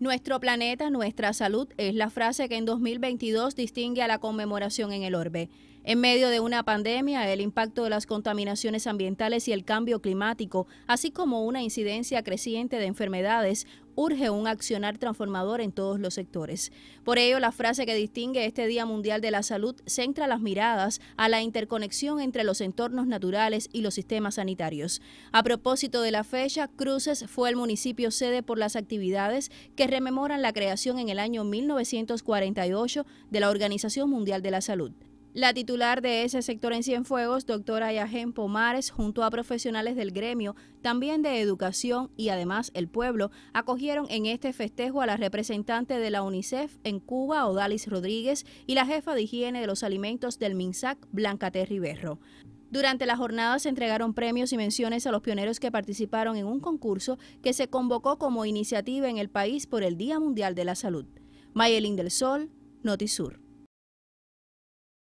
Nuestro planeta, nuestra salud es la frase que en 2022 distingue a la conmemoración en el orbe. En medio de una pandemia, el impacto de las contaminaciones ambientales y el cambio climático, así como una incidencia creciente de enfermedades, urge un accionar transformador en todos los sectores. Por ello, la frase que distingue este Día Mundial de la Salud centra las miradas a la interconexión entre los entornos naturales y los sistemas sanitarios. A propósito de la fecha, Cruces fue el municipio sede por las actividades que rememoran la creación en el año 1948 de la Organización Mundial de la Salud. La titular de ese sector en Cienfuegos, doctora Yajen Pomares, junto a profesionales del gremio, también de educación y además el pueblo, acogieron en este festejo a la representante de la UNICEF en Cuba, Odalis Rodríguez, y la jefa de higiene de los alimentos del MINSAC, Blanca Terry Berro. Durante la jornada se entregaron premios y menciones a los pioneros que participaron en un concurso que se convocó como iniciativa en el país por el Día Mundial de la Salud. Mayelín del Sol, Notisur.